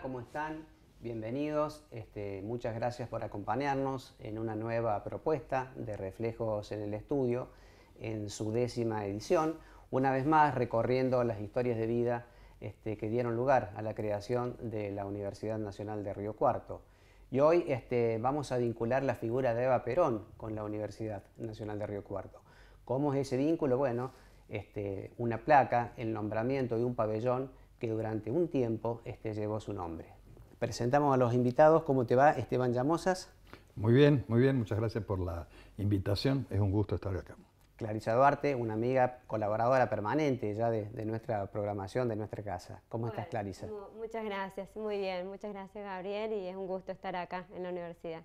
¿cómo están? Bienvenidos, este, muchas gracias por acompañarnos en una nueva propuesta de Reflejos en el Estudio, en su décima edición, una vez más recorriendo las historias de vida este, que dieron lugar a la creación de la Universidad Nacional de Río Cuarto. Y hoy este, vamos a vincular la figura de Eva Perón con la Universidad Nacional de Río Cuarto. ¿Cómo es ese vínculo? Bueno, una placa, el nombramiento de un pabellón que durante un tiempo este, llevó su nombre. Presentamos a los invitados. ¿Cómo te va, Esteban Llamosas? Muy bien, muy bien. Muchas gracias por la invitación. Es un gusto estar acá. Clarisa Duarte, una amiga colaboradora permanente ya de, nuestra programación, de nuestra casa. ¿Cómo estás, Clarisa? Muchas gracias, muy bien. Muchas gracias, Gabriel, y es un gusto estar acá en la universidad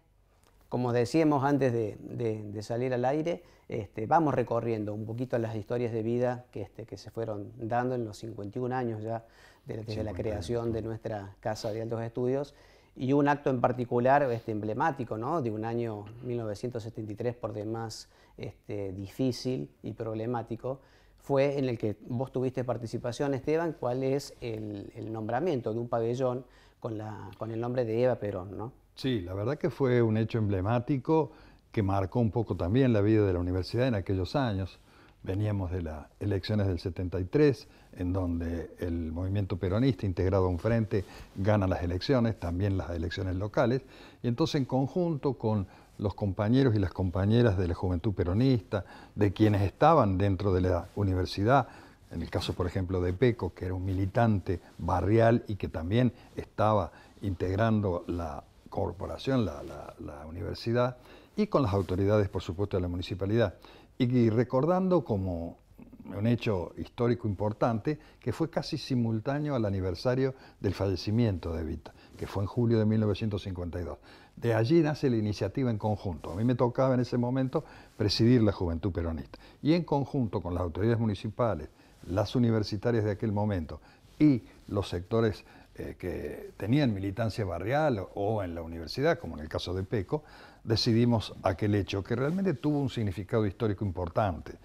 como decíamos antes de, salir al aire, este, vamos recorriendo un poquito las historias de vida que, este, se fueron dando en los 51 años ya de, desde la creación de nuestra Casa de Altos Estudios y un acto en particular este, emblemático ¿no? de un año 1973 por demás este, difícil y problemático fue en el que vos tuviste participación, Esteban, cuál es el, nombramiento de un pabellón con, con el nombre de Eva Perón, ¿no? Sí, la verdad que fue un hecho emblemático que marcó un poco también la vida de la universidad en aquellos años. Veníamos de las elecciones del 73, en donde el movimiento peronista, integrado a un frente, gana las elecciones, también las elecciones locales, y entonces en conjunto con los compañeros y las compañeras de la juventud peronista, de quienes estaban dentro de la universidad, en el caso por ejemplo de Peco, que era un militante barrial y que también estaba integrando la corporación, la, universidad, y con las autoridades, por supuesto, de la municipalidad. Y, recordando como un hecho histórico importante que fue casi simultáneo al aniversario del fallecimiento de Evita, que fue en julio de 1952. De allí nace la iniciativa en conjunto. A mí me tocaba en ese momento presidir la Juventud Peronista. Y en conjunto con las autoridades municipales, las universitarias de aquel momento y los sectores eh, que tenían militancia barrial o en la universidad, como en el caso de Peco, decidimos aquel hecho que realmente tuvo un significado histórico importante.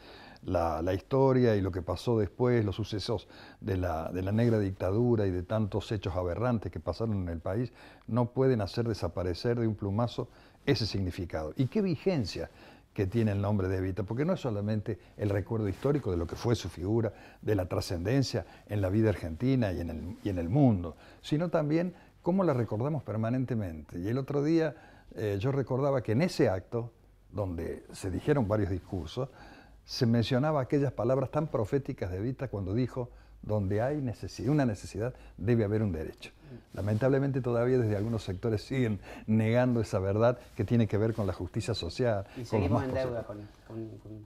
La, historia y lo que pasó después, los sucesos de la, de la, negra dictadura y de tantos hechos aberrantes que pasaron en el país, no pueden hacer desaparecer de un plumazo ese significado. ¿Y qué vigencia que tiene el nombre de Evita, porque no es solamente el recuerdo histórico de lo que fue su figura, de la trascendencia en la vida argentina y en, el, mundo, sino también cómo la recordamos permanentemente. Y el otro día eh, yo recordaba que en ese acto, donde se dijeron varios discursos, se mencionaba aquellas palabras tan proféticas de Evita cuando dijo, donde hay una necesidad, debe haber un derecho. Lamentablemente todavía desde algunos sectores siguen negando esa verdad que tiene que ver con la justicia social. Y seguimos en deuda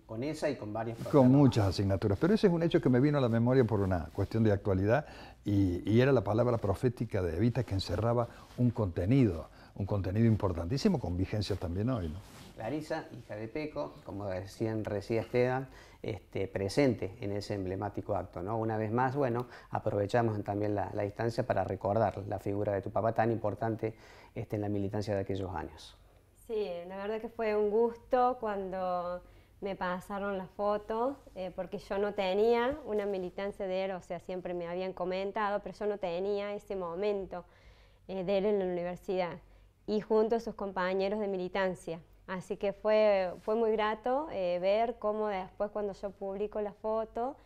con, esa y con varias. Con muchas asignaturas. Pero ese es un hecho que me vino a la memoria por una cuestión de actualidad y, era la palabra profética de Evita que encerraba un contenido, un contenido importantísimo con vigencia también hoy. ¿no? Clarisa, hija de Peco, como decían recién Esteban, este, presente en ese emblemático acto. ¿no? Una vez más, bueno, aprovechamos también la, distancia para recordar la figura de tu papá tan importante este, en la militancia de aquellos años. Sí, la verdad que fue un gusto cuando me pasaron las foto eh, porque yo no tenía una militancia de él, o sea, siempre me habían comentado, pero yo no tenía ese momento eh, de él en la universidad y junto a sus compañeros de militancia. Así que fue, fue muy grato eh, ver cómo después cuando yo publico la foto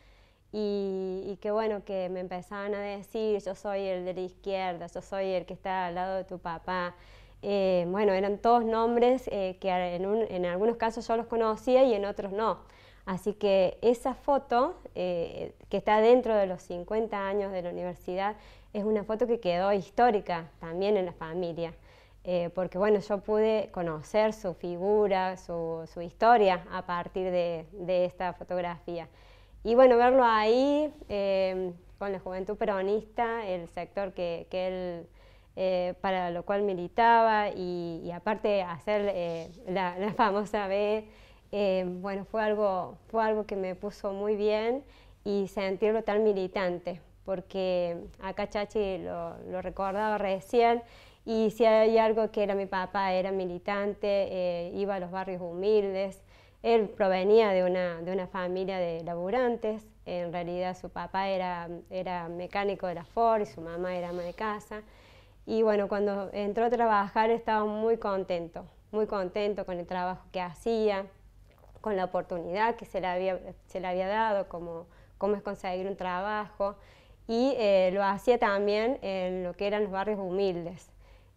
y, y, que bueno, que me empezaban a decir yo soy el de la izquierda, yo soy el que está al lado de tu papá. Eh, bueno, eran todos nombres eh, que en, algunos casos yo los conocía y en otros no. Así que esa foto, que está dentro de los 50 años de la universidad, es una foto que quedó histórica también en la familia. Eh, porque bueno, yo pude conocer su figura, su, historia a partir de, esta fotografía. Y bueno, verlo ahí eh, con la juventud peronista, el sector que, él, eh, para lo cual militaba y, aparte hacer la, famosa B, bueno, fue algo, fue algo que me puso muy bien y sentirlo tan militante, porque acá Chachi lo recordaba recién, y si hay algo que era mi papá, era militante, eh, iba a los barrios humildes, él provenía de una, de una familia de laburantes, en realidad su papá era, era mecánico de la Ford y su mamá era ama de casa. Y bueno, cuando entró a trabajar estaba muy contento, muy contento con el trabajo que hacía, con la oportunidad que se le había, se le había dado, como, cómo es conseguir un trabajo. Y eh, lo hacía también en lo que eran los barrios humildes.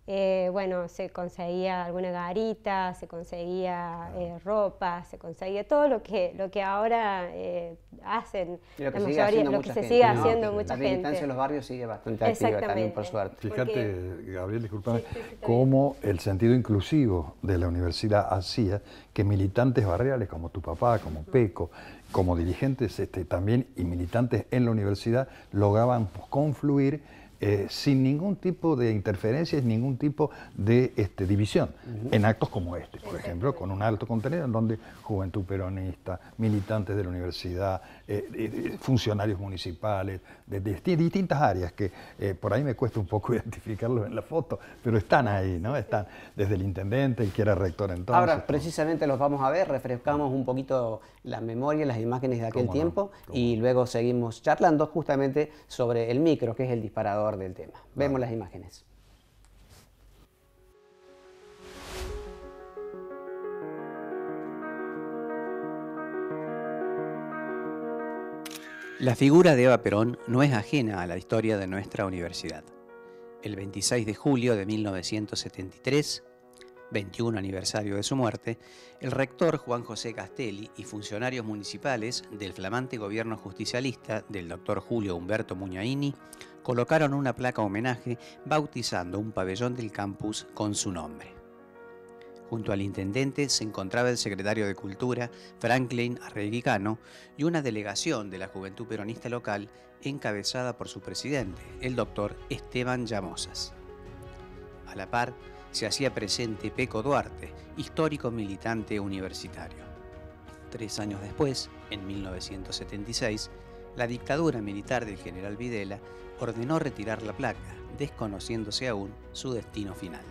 Eh, bueno, se conseguía alguna garita, se conseguía eh, ropa, se conseguía todo lo que, lo que ahora eh, hacen lo que se sigue haciendo mucha gente. La militancia en los barrios sigue bastante activa también, por suerte. Fíjate, Gabriel, disculpame, cómo el sentido inclusivo de la universidad hacía que militantes barriales como tu papá, como Peco, como dirigentes este, también y militantes en la universidad lograban confluir eh, sin ningún tipo de interferencias, ningún tipo de este, división, en actos como este, por ejemplo, con un alto contenido en donde juventud peronista, militantes de la universidad, eh, eh, eh, funcionarios municipales, de, distintas áreas que por ahí me cuesta un poco identificarlos en la foto, pero están ahí, ¿no? Están desde el intendente, y que era rector entonces. Ahora, precisamente los vamos a ver, refrescamos un poquito la memoria, las imágenes de aquel tiempo y luego seguimos charlando justamente sobre el micro, que es el disparador del tema. Vemos las imágenes. La figura de Eva Perón no es ajena a la historia de nuestra universidad. El 26 de julio de 1973, 21 aniversario de su muerte, el rector Juan José Castelli y funcionarios municipales del flamante gobierno justicialista del doctor Julio Humberto Muñaini colocaron una placa homenaje bautizando un pabellón del campus con su nombre. Junto al intendente se encontraba el secretario de Cultura, Franklin Arreguicano, y una delegación de la Juventud Peronista local encabezada por su presidente, el doctor Esteban Llamosas. A la par, se hacía presente Peco Duarte, histórico militante universitario. Tres años después, en 1976, la dictadura militar del general Videla ordenó retirar la placa, desconociéndose aún su destino final.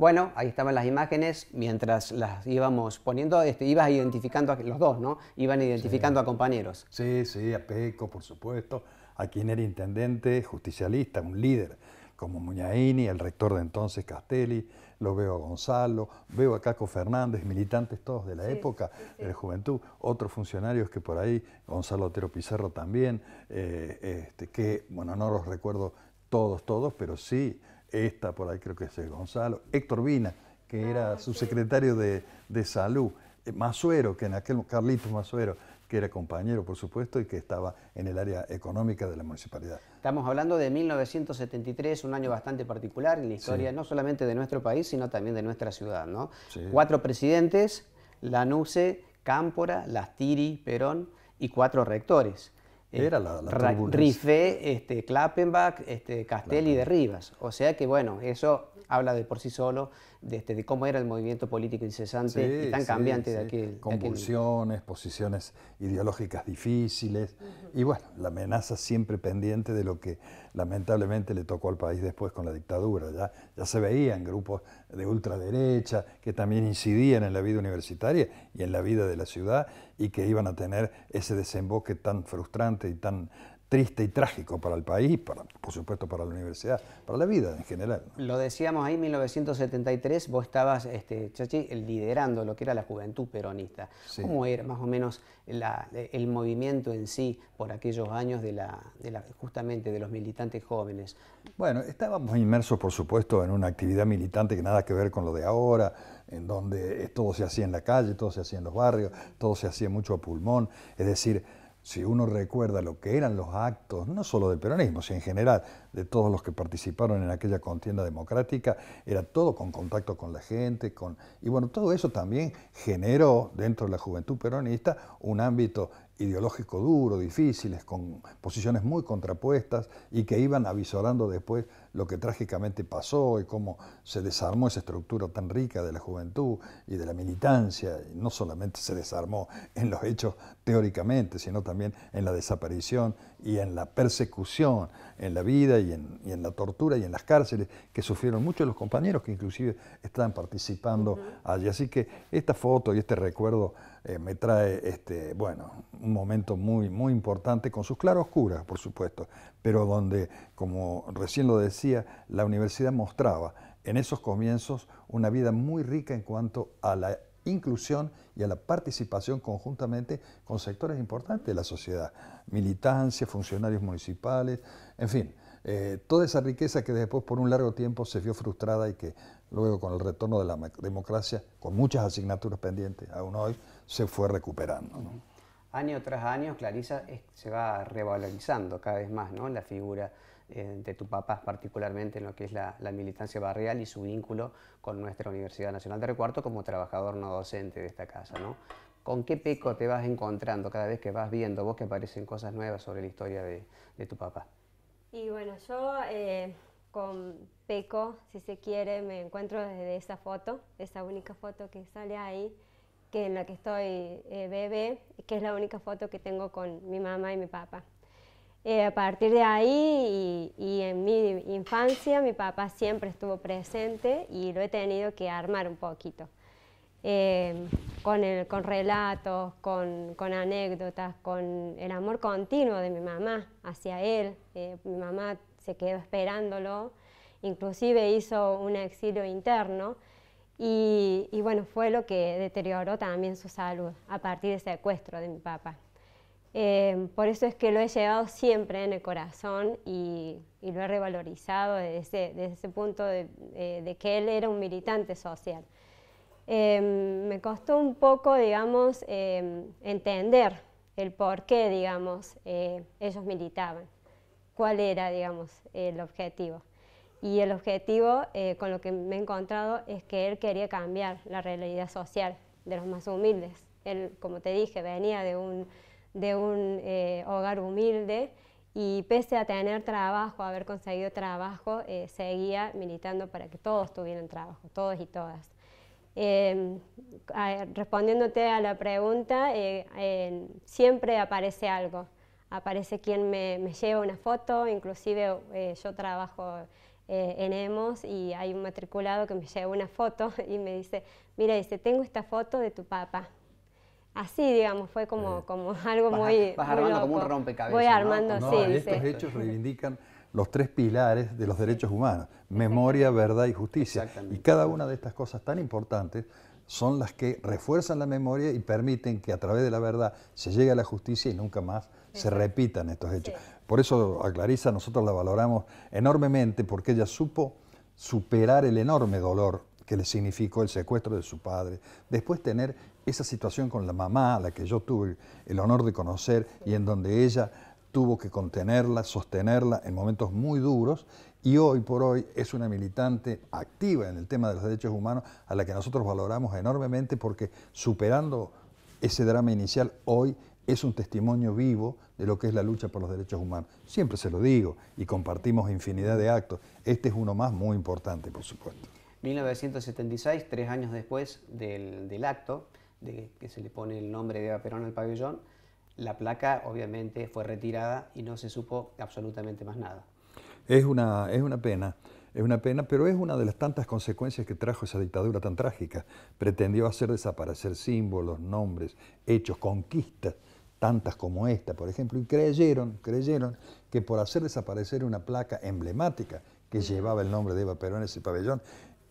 Bueno, ahí estaban las imágenes, mientras las íbamos poniendo, este, ibas identificando a los dos, ¿no? Iban identificando a compañeros. Sí, sí, a Peco, por supuesto, a quien era intendente, justicialista, un líder, como Muñaini, el rector de entonces Castelli, lo veo a Gonzalo, veo a Caco Fernández, militantes todos de la época de la juventud, otros funcionarios que por ahí, Gonzalo Otero Pizarro también, eh, este, que, bueno, no los recuerdo todos, todos, pero sí esta por ahí creo que es el eh, Gonzalo, Héctor Vina, que ah, era subsecretario de, de Salud, eh, Masuero, que en aquel Carlitos Masuero, que era compañero, por supuesto, y que estaba en el área económica de la municipalidad. Estamos hablando de 1973, un año bastante particular en la historia, no solamente de nuestro país, sino también de nuestra ciudad. ¿no? Cuatro presidentes, Lanuse, Cámpora, Lastiri, Perón y cuatro rectores. Eh, Era la, la rife este, Klappenbach, este, Castelli de Rivas. O sea que, bueno, eso habla de por sí solo este, de, cómo era el movimiento político incesante y tan cambiante de aquel. Convulsiones, posiciones ideológicas difíciles y bueno, la amenaza siempre pendiente de lo que lamentablemente le tocó al país después con la dictadura. Ya, ya se veían grupos de ultraderecha que también incidían en la vida universitaria y en la vida de la ciudad y que iban a tener ese desemboque tan frustrante y tan triste y trágico para el país, para, por supuesto para la universidad, para la vida en general. Lo decíamos ahí, en 1973 vos estabas, este, Chachi, liderando lo que era la juventud peronista. ¿Cómo era más o menos el movimiento en sí por aquellos años de la, la, justamente de los militantes jóvenes? Bueno, estábamos inmersos, por supuesto, en una actividad militante que nada que ver con lo de ahora, en donde eh, todo se hacía en la calle, todo se hacía en los barrios, todo se hacía mucho a pulmón, es decir, si uno recuerda lo que eran los actos, no solo del peronismo, sino en general de todos los que participaron en aquella contienda democrática, era todo con contacto con la gente, con... y bueno, todo eso también generó dentro de la juventud peronista un ámbito ideológico duro, difíciles, con posiciones muy contrapuestas y que iban avisorando después lo que trágicamente pasó y cómo se desarmó esa estructura tan rica de la juventud y de la militancia. no solamente se desarmó en los hechos teóricamente, sino también en la desaparición y en la persecución, en la vida y en, la tortura y en las cárceles que sufrieron muchos de los compañeros que inclusive estaban participando allí. Así que esta foto y este recuerdo eh, me trae este, bueno, un momento muy, muy importante con sus claroscuras, por supuesto, pero donde, como recién lo decía, la universidad mostraba en esos comienzos una vida muy rica en cuanto a la inclusión y a la participación conjuntamente con sectores importantes de la sociedad, militancia, funcionarios municipales, en fin, eh, toda esa riqueza que después por un largo tiempo se vio frustrada y que luego con el retorno de la democracia, con muchas asignaturas pendientes, aún hoy, se fue recuperando. Año tras año, Clarisa se va revalorizando cada vez más ¿no? la figura eh, de tu papá, particularmente en lo que es la, militancia barrial y su vínculo con nuestra Universidad Nacional de Recuarto como trabajador no docente de esta casa. ¿Con qué peco te vas encontrando cada vez que vas viendo vos que aparecen cosas nuevas sobre la historia de, tu papá? Y bueno, yo eh, con Peco, si se quiere, me encuentro desde esa foto, esa única foto que sale ahí, que en la que estoy eh, bebé, que es la única foto que tengo con mi mamá y mi papá. Eh, a partir de ahí y, en mi infancia mi papá siempre estuvo presente y lo he tenido que armar un poquito, eh, con, con relatos, con, anécdotas, con el amor continuo de mi mamá hacia él. Eh, mi mamá se quedó esperándolo, inclusive hizo un exilio interno y, y bueno, fue lo que deterioró también su salud a partir del secuestro de mi papá. Eh, por eso es que lo he llevado siempre en el corazón y, lo he revalorizado desde, ese, punto eh, de, que él era un militante social. Em, me costó un poco, digamos, em, entender el por qué, digamos, eh, ellos militaban, cuál era, digamos, el objetivo. Y el objetivo con lo que me he encontrado es que él quería cambiar la realidad social de los más humildes. Él, como te dije, venía de un de un eh, hogar humilde y pese a tener trabajo, haber conseguido trabajo, eh, seguía militando para que todos tuvieran trabajo, todos y todas. Em, respondiéndote a la pregunta, eh, siempre aparece algo, aparece quien me, lleva una foto, inclusive yo trabajo en EMOS y hay un matriculado que me lleva una foto y me dice, mira, dice, tengo esta foto de tu papá, así, digamos, fue como, como algo muy. Vas armando como un rompecabezas. Voy armando, Estos hechos reivindican los tres pilares de los derechos humanos: memoria, verdad y justicia. Y cada una de estas cosas tan importantes son las que refuerzan la memoria y permiten que a través de la verdad se llegue a la justicia y nunca más se repitan estos hechos. Por eso a Clarisa nosotros la valoramos enormemente porque ella supo superar el enorme dolor que le significó el secuestro de su padre, después tener esa situación con la mamá, a la que yo tuve el honor de conocer y en donde ella tuvo que contenerla, sostenerla en momentos muy duros y hoy por hoy es una militante activa en el tema de los derechos humanos a la que nosotros valoramos enormemente porque superando ese drama inicial hoy es un testimonio vivo de lo que es la lucha por los derechos humanos. Siempre se lo digo y compartimos infinidad de actos. Este es uno más muy importante, por supuesto. 1976, tres años después del, del acto, de que se le pone el nombre de Eva Perón al pabellón, la placa obviamente fue retirada y no se supo absolutamente más nada. Es una, es una pena, es una pena, pero es una de las tantas consecuencias que trajo esa dictadura tan trágica. Pretendió hacer desaparecer símbolos, nombres, hechos, conquistas, tantas como esta, por ejemplo, y creyeron, creyeron que por hacer desaparecer una placa emblemática que llevaba el nombre de Eva Perón en ese pabellón,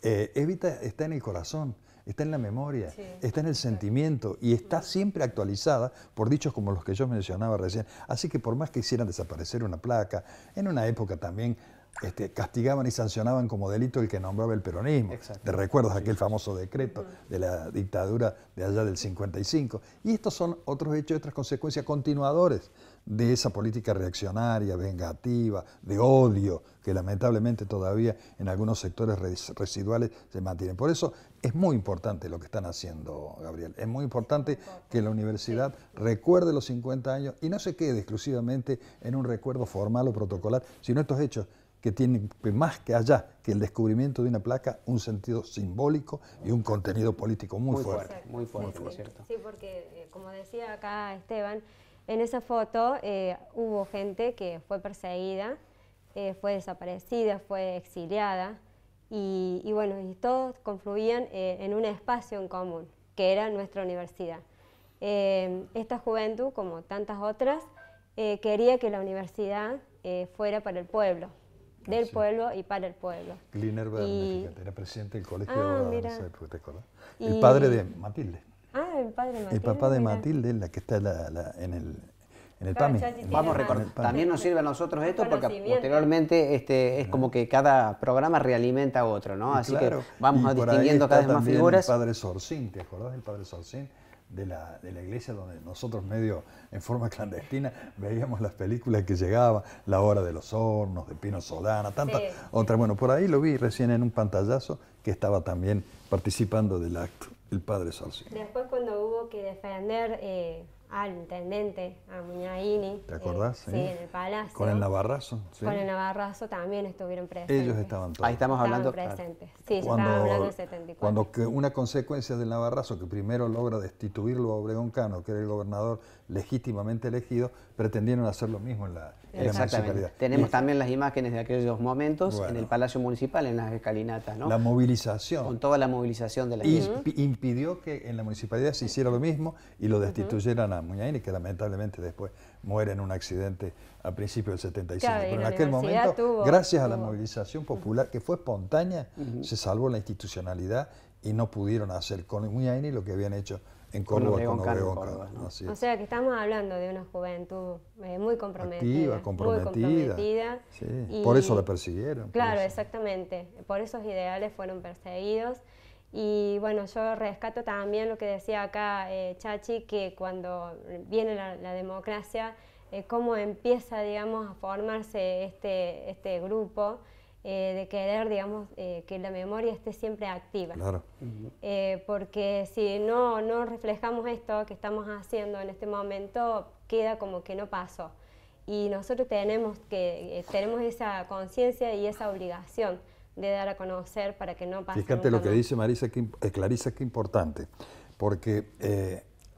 eh, Evita está en el corazón está en la memoria, está en el sentimiento y está siempre actualizada por dichos como los que yo mencionaba recién. Así que por más que hicieran desaparecer una placa, en una época también este, castigaban y sancionaban como delito el que nombraba el peronismo. Te recuerdas aquel famoso decreto de la dictadura de allá del 55. Y estos son otros hechos, otras consecuencias continuadores de esa política reaccionaria, vengativa, de odio, que lamentablemente todavía en algunos sectores residuales se mantienen. Por eso es muy importante lo que están haciendo, Gabriel. Es muy importante que la universidad recuerde los 50 años y no se quede exclusivamente en un recuerdo formal o protocolar, sino estos hechos que tiene más que allá que el descubrimiento de una placa un sentido simbólico y un contenido político muy, fuerte, Muy fuerte, muy Cierto. Sí, porque eh, como decía acá Esteban, en esa foto eh, hubo gente que fue perseguida, eh, fue desaparecida, fue exiliada y bueno, y todos confluían en un espacio en común, que era nuestra universidad. esta juventud, como tantas otras, quería que la universidad fuera para el pueblo, del pueblo y para el pueblo. Gliner Verne, y... era presidente del colegio de ah, mira. El padre de Matilde. Ah, el padre de Matilde. El papá de Matilde, la que está en el en el PAMI. Vamos recordar. También nos sirve a nosotros esto porque posteriormente este, es como que cada programa realimenta a otro, ¿no? Así que vamos distinguiendo cada vez más figuras. El padre Sorcín, ¿te acordás del padre Sorcín? de la, iglesia donde nosotros medio en forma clandestina veíamos las películas que llegaban, La Hora de los Hornos, de Pino Solana, tantas otras. Bueno, por ahí lo vi recién en un pantallazo que estaba también participando del acto, el padre Sorcio. Después cuando hubo que defender... Eh, al intendente, a Muñaini. ¿Te eh, acordás? sí, en el Palacio. Con el Navarrazo. Con el Navarrazo también estuvieron presentes. Ellos estaban todos. Ahí estamos hablando. Sí, cuando, hablando 74. Cuando que una consecuencia del Navarrazo, que primero logra destituirlo a Obregón Cano, que era el gobernador legítimamente elegido, pretendieron hacer lo mismo en la, Exactamente. Tenemos también las imágenes de aquellos momentos en el Palacio Municipal, en las escalinatas, ¿no? La movilización. Con toda la movilización de la y Impidió que en la municipalidad se hiciera lo mismo y lo destituyeran a Muñaini, que lamentablemente después muere en un accidente a principios del 75. Pero en aquel momento, gracias a la movilización popular, que fue espontánea, se salvó la institucionalidad y no pudieron hacer con Muñaini lo que habían hecho en Córdoba, con Córdoba, O sea que estamos hablando de una juventud eh, muy comprometida. comprometida. sí. por eso la persiguieron. Claro, exactamente. Por esos ideales fueron perseguidos. Y bueno, yo rescato también lo que decía acá eh, Chachi, que cuando viene la, democracia, eh, cómo empieza, digamos, a formarse este, este grupo. Eh, de querer, digamos, eh, que la memoria esté siempre activa. Claro. Eh, porque si no, no reflejamos esto que estamos haciendo en este momento, queda como que no pasó. Y nosotros tenemos, que, tenemos esa conciencia y esa obligación de dar a conocer para que no pase. Fíjate lo que dice Marisa, que, Clarisa, que importante, porque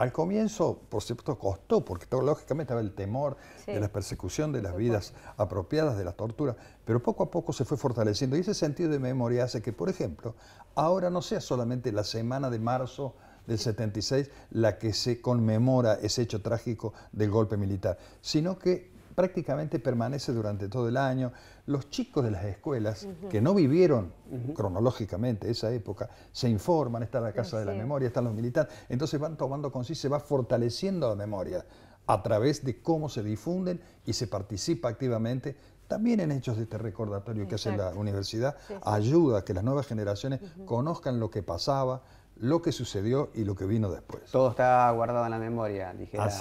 al comienzo, por cierto, costó, porque lógicamente estaba el temor de la persecución, de las vidas apropiadas, de la tortura, pero poco a poco se fue fortaleciendo. Y ese sentido de memoria hace que, por ejemplo, ahora no sea solamente la semana de marzo del 76 la que se conmemora ese hecho trágico del golpe militar, sino que prácticamente permanece durante todo el año. Los chicos de las escuelas que no vivieron cronológicamente esa época se informan, está la Casa de la Memoria, están los militares, entonces van tomando con sí, se va fortaleciendo la memoria a través de cómo se difunden y se participa activamente también en hechos de este recordatorio que hace la universidad, ayuda a que las nuevas generaciones conozcan lo que pasaba, lo que sucedió y lo que vino después. Todo está guardado en la memoria, dijera,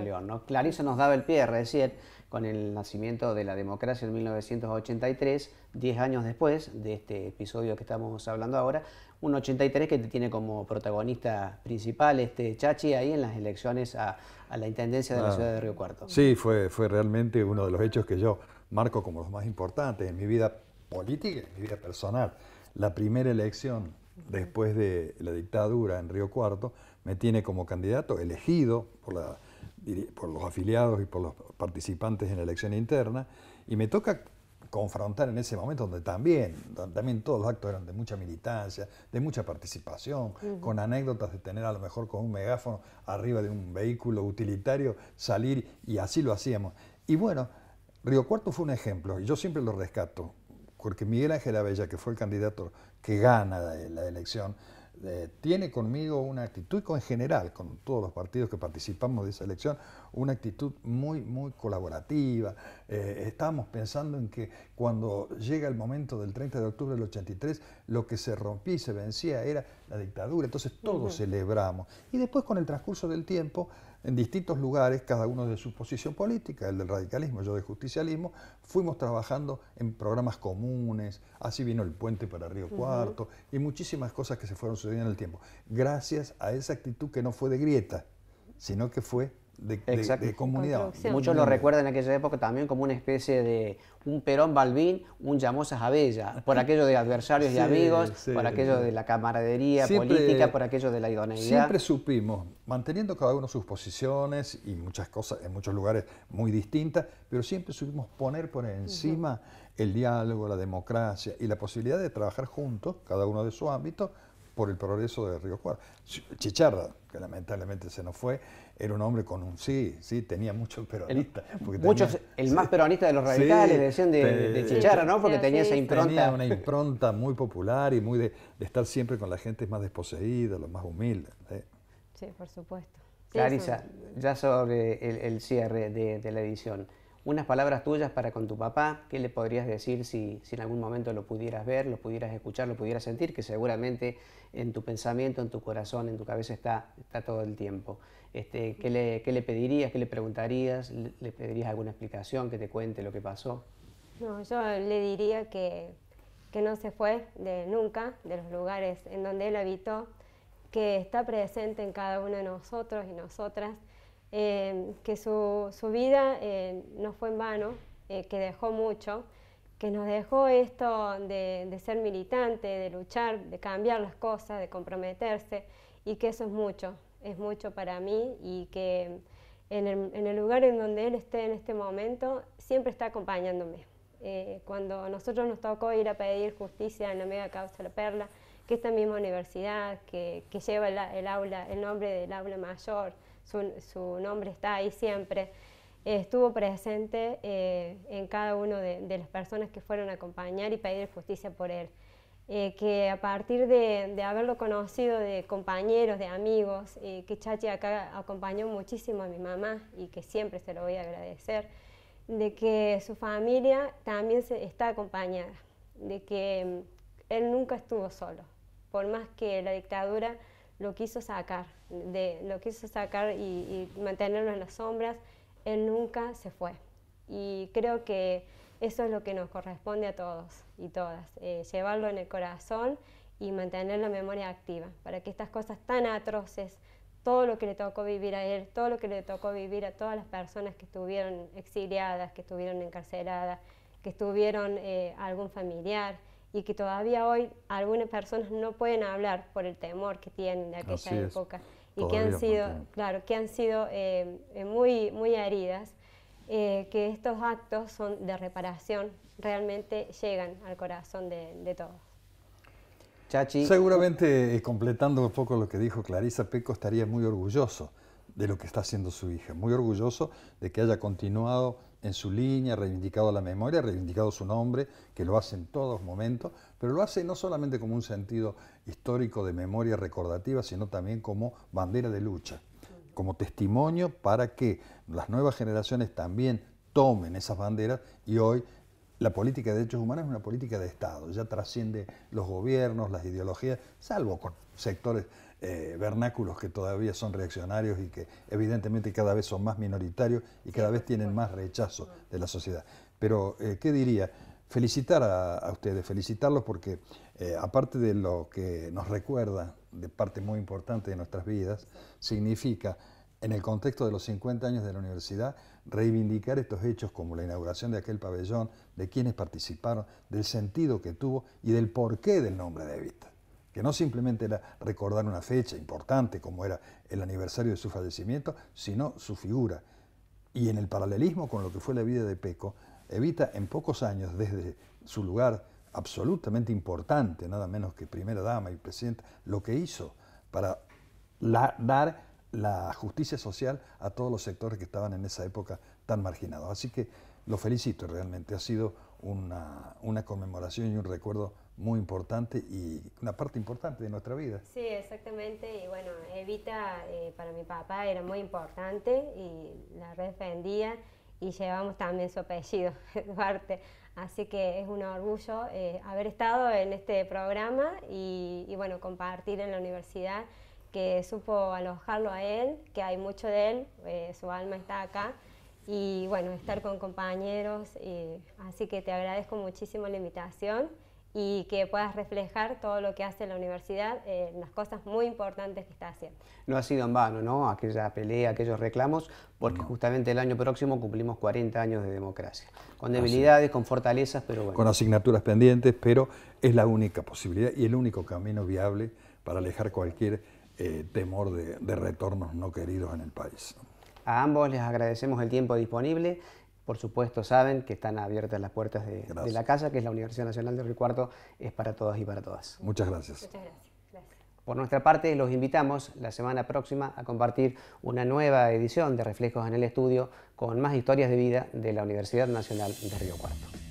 León. ¿no? Clarice nos daba el pie decir con el nacimiento de la democracia en 1983, 10 años después de este episodio que estamos hablando ahora, un 83 que tiene como protagonista principal este Chachi ahí en las elecciones a, la Intendencia de la ah. Ciudad de Río Cuarto. Sí, fue, fue realmente uno de los hechos que yo marco como los más importantes en mi vida política en mi vida personal. La primera elección después de la dictadura en Río Cuarto me tiene como candidato elegido por la por los afiliados y por los participantes en la elección interna, y me toca confrontar en ese momento donde también, también todos los actos eran de mucha militancia, de mucha participación, con anécdotas de tener a lo mejor con un megáfono arriba de un vehículo utilitario salir y así lo hacíamos. Y bueno, Río Cuarto fue un ejemplo y yo siempre lo rescato, porque Miguel Ángel Abella, que fue el candidato que gana la, la elección, eh, tiene conmigo una actitud, con, en general, con todos los partidos que participamos de esa elección, una actitud muy, muy colaborativa. Eh, estábamos pensando en que cuando llega el momento del 30 de octubre del 83, lo que se rompía y se vencía era la dictadura, entonces todos celebramos. Y después con el transcurso del tiempo, en distintos lugares, cada uno de su posición política, el del radicalismo, yo del justicialismo, fuimos trabajando en programas comunes, así vino el puente para Río Cuarto y muchísimas cosas que se fueron sucediendo en el tiempo, gracias a esa actitud que no fue de grieta, sino que fue de, comunidad. Muchos lo recuerdan en aquella época también como una especie de un Perón Balbín, un Llamosas Abella, por aquello de adversarios y amigos, por aquello de la camaradería política, por aquello de la idoneidad. Siempre supimos, manteniendo cada uno sus posiciones y muchas cosas en muchos lugares muy distintas, pero siempre supimos poner por encima el diálogo, la democracia y la posibilidad de trabajar juntos, cada uno de su ámbito, por el progreso de Río Cuarto. Chicharra, que lamentablemente se nos fue, era un hombre con un sí, sí, tenía muchos peronistas. muchos, el más peronista de los radicales, decían de, eh, Chicharra, ¿no? Porque tenía esa impronta. Tenía una impronta muy popular y muy de, estar siempre con la gente más desposeída, los más humildes. ¿eh? Sí, por supuesto. Clarisa, ya sobre el, cierre de la edición unas palabras tuyas para con tu papá, ¿qué le podrías decir si, en algún momento lo pudieras ver, lo pudieras escuchar, lo pudieras sentir? Que seguramente en tu pensamiento, en tu corazón, en tu cabeza está, todo el tiempo. Este, ¿qué, le, pedirías, qué le preguntarías? Le, pedirías alguna explicación que te cuente lo que pasó? No, yo le diría que, que no se fue de nunca de los lugares en donde él habitó, que está presente en cada uno de nosotros y nosotras, Em, que su, vida em, no fue en vano, eh, que dejó mucho, que nos dejó esto de, ser militante, de luchar, de cambiar las cosas, de comprometerse, y que eso es mucho, es mucho para mí y que en el, lugar en donde él esté en este momento, siempre está acompañándome. Eh, cuando a nosotros nos tocó ir a pedir justicia en la mega causa La Perla, que esta misma universidad, que, lleva aula, el nombre del aula mayor, su, nombre está ahí siempre, estuvo presente eh, en cada una de, las personas que fueron a acompañar y pedir justicia por él. Eh, que a partir de, haberlo conocido de compañeros, de amigos, eh, que Chachi acá acompañó muchísimo a mi mamá y que siempre se lo voy a agradecer, de que su familia también se, está acompañada, de que mm, él nunca estuvo solo, por más que la dictadura lo quiso sacar de lo quiso sacar y, mantenerlo en las sombras, él nunca se fue. Y creo que eso es lo que nos corresponde a todos y todas, eh, llevarlo en el corazón y mantener la memoria activa, para que estas cosas tan atroces, todo lo que le tocó vivir a él, todo lo que le tocó vivir a todas las personas que estuvieron exiliadas, que estuvieron encarceladas, que estuvieron eh, algún familiar y que todavía hoy algunas personas no pueden hablar por el temor que tienen de aquella Así época. Es y que han sido, claro, que han sido eh, muy, muy heridas, eh, que estos actos son de reparación, realmente llegan al corazón de, de todos. Seguramente, completando un poco lo que dijo Clarisa, Peco estaría muy orgulloso de lo que está haciendo su hija, muy orgulloso de que haya continuado en su línea, reivindicado la memoria, reivindicado su nombre, que lo hace en todos momentos, pero lo hace no solamente como un sentido histórico de memoria recordativa, sino también como bandera de lucha, como testimonio para que las nuevas generaciones también tomen esas banderas y hoy la política de derechos humanos es una política de Estado, ya trasciende los gobiernos, las ideologías, salvo con sectores eh, vernáculos que todavía son reaccionarios y que evidentemente cada vez son más minoritarios y cada vez tienen más rechazo mm. de la sociedad. Pero, eh, ¿qué diría? Felicitar a, ustedes, felicitarlos porque eh, aparte de lo que nos recuerda de parte muy importante de nuestras vidas, significa en el contexto de los 50 años de la universidad, reivindicar estos hechos como la inauguración de aquel pabellón, de quienes participaron, del sentido que tuvo y del porqué del nombre de Evita que no simplemente era recordar una fecha importante como era el aniversario de su fallecimiento, sino su figura. Y en el paralelismo con lo que fue la vida de Peco, Evita en pocos años, desde su lugar absolutamente importante, nada menos que primera dama y presidenta, lo que hizo para dar la justicia social a todos los sectores que estaban en esa época tan marginados. Así que lo felicito realmente, ha sido una, una conmemoración y un recuerdo muy importante y una parte importante de nuestra vida. Sí, exactamente. Y bueno, Evita eh, para mi papá era muy importante y la defendía y llevamos también su apellido, Duarte. Así que es un orgullo eh, haber estado en este programa y, bueno, compartir en la universidad que supo alojarlo a él, que hay mucho de él, eh, su alma está acá y bueno, estar con compañeros. así que te agradezco muchísimo la invitación y que puedas reflejar todo lo que hace la universidad, eh, las cosas muy importantes que está haciendo. No ha sido en vano, ¿no? Aquella pelea, aquellos reclamos, porque justamente el año próximo cumplimos 40 años de democracia, con debilidades, con fortalezas, pero bueno. Con asignaturas pendientes, pero es la única posibilidad y el único camino viable para alejar cualquier eh, temor de, de retornos no queridos en el país. A ambos les agradecemos el tiempo disponible por supuesto, saben que están abiertas las puertas de, la casa, que es la Universidad Nacional de Río Cuarto, es para todas y para todas. Muchas gracias. Muchas gracias. Por nuestra parte, los invitamos la semana próxima a compartir una nueva edición de Reflejos en el Estudio con más historias de vida de la Universidad Nacional de Río Cuarto.